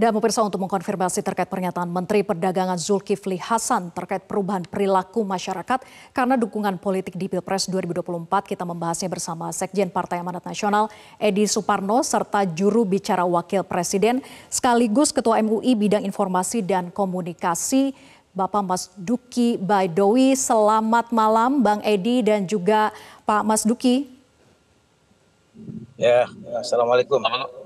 Dan pemirsa untuk mengkonfirmasi terkait pernyataan Menteri Perdagangan Zulkifli Hasan terkait perubahan perilaku masyarakat karena dukungan politik di Pilpres 2024, kita membahasnya bersama Sekjen Partai Amanat Nasional Edi Suparno serta juru bicara Wakil Presiden sekaligus Ketua MUI Bidang Informasi dan Komunikasi Bapak Mas Duki Baidowi. Selamat malam Bang Edi dan juga Pak Mas Duki. Ya, Assalamualaikum. Assalamualaikum.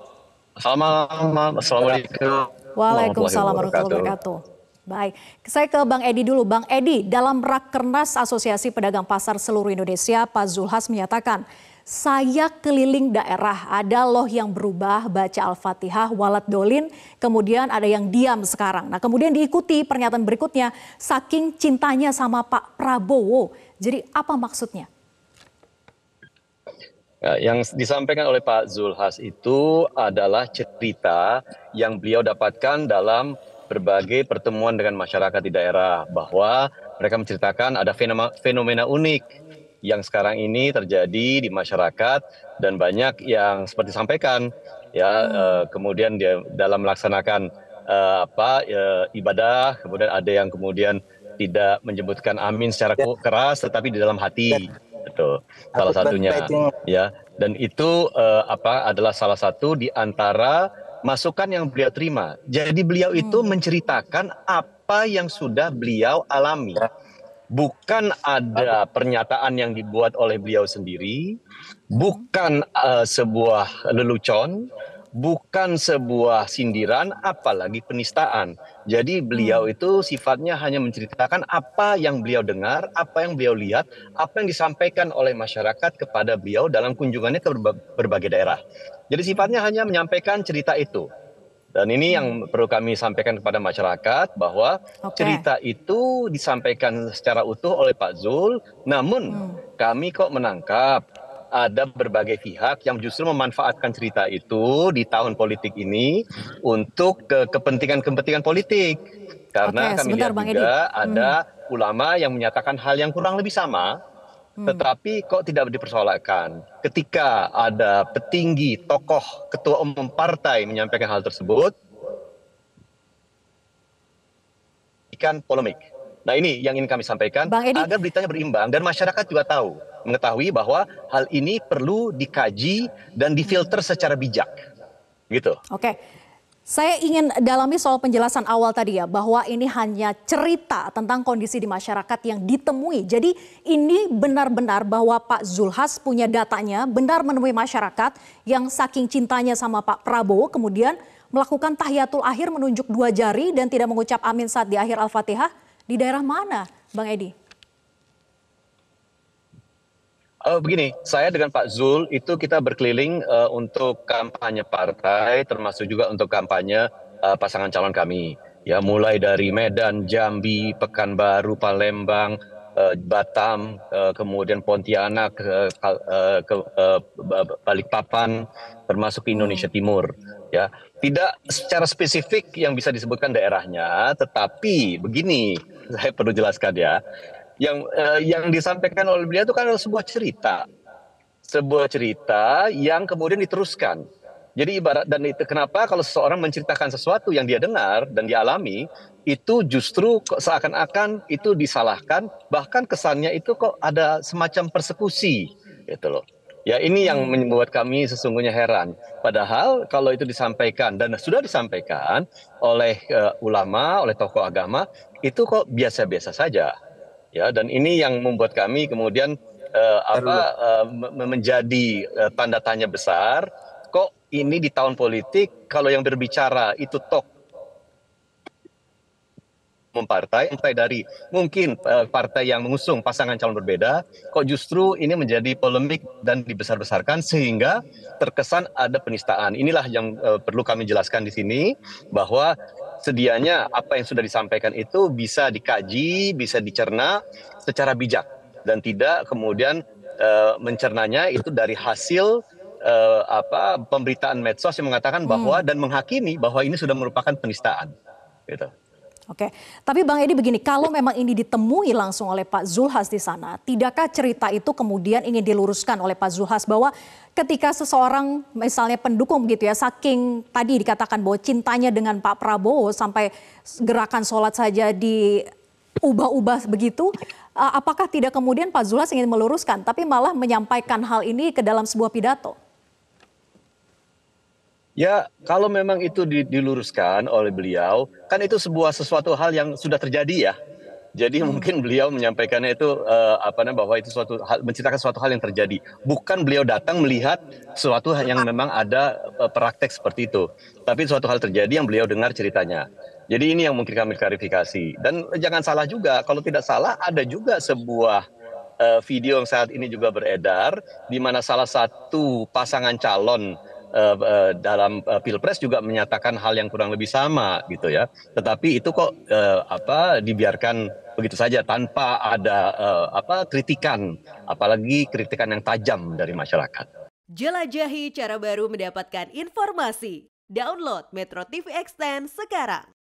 Selamat malam. Assalamualaikum. Waalaikumsalam warahmatullahi wabarakatuh. Baik, saya ke Bang Edi dulu. Bang Edi, dalam Rakernas Asosiasi Pedagang Pasar Seluruh Indonesia, Pak Zulhas menyatakan, saya keliling daerah, ada loh yang berubah baca Al-Fatihah, walat dolin, kemudian ada yang diam sekarang. Nah kemudian diikuti pernyataan berikutnya, saking cintanya sama Pak Prabowo. Jadi apa maksudnya? Eh, yang disampaikan oleh Pak Zulhas itu adalah cerita yang beliau dapatkan dalam berbagai pertemuan dengan masyarakat di daerah bahwa mereka menceritakan ada fenomena, unik yang sekarang ini terjadi di masyarakat dan banyak yang seperti disampaikan ya eh, kemudian dia dalam melaksanakan eh, apa ibadah kemudian ada yang kemudian tidak menyebutkan amin secara keras tetapi di dalam hati betul. Salah satunya ya. Dan itu uh, apa adalah salah satu di antara masukan yang beliau terima. Jadi beliau hmm. itu menceritakan apa yang sudah beliau alami. Ya. Bukan ada pernyataan yang dibuat oleh beliau sendiri, bukan uh, sebuah lelucon, bukan sebuah sindiran apalagi penistaan. Jadi beliau hmm. itu sifatnya hanya menceritakan apa yang beliau dengar, apa yang beliau lihat, apa yang disampaikan oleh masyarakat kepada beliau dalam kunjungannya ke berbagai daerah. Jadi sifatnya hanya menyampaikan cerita itu. Dan ini yang hmm. perlu kami sampaikan kepada masyarakat bahwa okay. cerita itu disampaikan secara utuh oleh Pak Zul, namun hmm. kami kok menangkap ada berbagai pihak yang justru memanfaatkan cerita itu di tahun politik ini untuk kepentingan-kepentingan politik. Karena Oke, kami lihat Bang juga Edi. ada hmm. ulama yang menyatakan hal yang kurang lebih sama, hmm. tetapi kok tidak dipersoalkan. Ketika ada petinggi, tokoh, ketua umum partai menyampaikan hal tersebut, ikan polemik Nah ini yang ingin kami sampaikan Bang Edi. agar beritanya berimbang dan masyarakat juga tahu mengetahui bahwa hal ini perlu dikaji dan difilter secara bijak. Gitu. Oke. Saya ingin dalami soal penjelasan awal tadi ya bahwa ini hanya cerita tentang kondisi di masyarakat yang ditemui. Jadi ini benar-benar bahwa Pak Zulhas punya datanya, benar menemui masyarakat yang saking cintanya sama Pak Prabowo kemudian melakukan tahiyatul akhir menunjuk dua jari dan tidak mengucap amin saat di akhir Al-Fatihah di daerah mana, Bang Edi? Oh, begini, saya dengan Pak Zul itu kita berkeliling uh, untuk kampanye partai, termasuk juga untuk kampanye uh, pasangan calon kami. Ya, mulai dari Medan, Jambi, Pekanbaru, Palembang, uh, Batam, uh, kemudian Pontianak, uh, uh, ke, uh, Balikpapan, termasuk Indonesia Timur ya tidak secara spesifik yang bisa disebutkan daerahnya tetapi begini saya perlu jelaskan ya yang eh, yang disampaikan oleh beliau itu kan sebuah cerita sebuah cerita yang kemudian diteruskan jadi ibarat dan itu kenapa kalau seseorang menceritakan sesuatu yang dia dengar dan dialami itu justru seakan-akan itu disalahkan bahkan kesannya itu kok ada semacam persekusi gitu loh. Ya ini yang hmm. membuat kami sesungguhnya heran. Padahal kalau itu disampaikan dan sudah disampaikan oleh uh, ulama, oleh tokoh agama, itu kok biasa-biasa saja. Ya, dan ini yang membuat kami kemudian uh, apa uh, menjadi uh, tanda tanya besar. Kok ini di tahun politik kalau yang berbicara itu tok umum partai, entah dari mungkin eh, partai yang mengusung pasangan calon berbeda, kok justru ini menjadi polemik dan dibesar-besarkan sehingga terkesan ada penistaan. Inilah yang eh, perlu kami jelaskan di sini bahwa sedianya apa yang sudah disampaikan itu bisa dikaji, bisa dicerna secara bijak dan tidak kemudian eh, mencernanya itu dari hasil apa pemberitaan medsos yang mengatakan bahwa hmm. dan menghakimi bahwa ini sudah merupakan penistaan gitu. Oke, tapi Bang Edi begini, kalau memang ini ditemui langsung oleh Pak Zulhas di sana, tidakkah cerita itu kemudian ingin diluruskan oleh Pak Zulhas bahwa ketika seseorang misalnya pendukung gitu ya, saking tadi dikatakan bahwa cintanya dengan Pak Prabowo sampai gerakan sholat saja diubah-ubah begitu, apakah tidak kemudian Pak Zulhas ingin meluruskan, tapi malah menyampaikan hal ini ke dalam sebuah pidato? Ya, kalau memang itu diluruskan oleh beliau, kan itu sebuah sesuatu hal yang sudah terjadi ya. Jadi hmm. mungkin beliau menyampaikannya itu uh, apa namanya bahwa itu suatu hal menceritakan suatu hal yang terjadi, bukan beliau datang melihat suatu yang memang ada uh, praktek seperti itu, tapi suatu hal terjadi yang beliau dengar ceritanya. Jadi ini yang mungkin kami klarifikasi. Dan jangan salah juga, kalau tidak salah ada juga sebuah eh, video yang saat ini juga beredar di mana salah satu pasangan calon Eh, eh, dalam eh, pilpres juga menyatakan hal yang kurang lebih sama gitu ya. Tetapi itu kok apa dibiarkan begitu saja tanpa ada apa kritikan, apalagi kritikan yang tajam dari masyarakat. Jelajahi cara baru mendapatkan informasi. Download Metro TV Extend sekarang.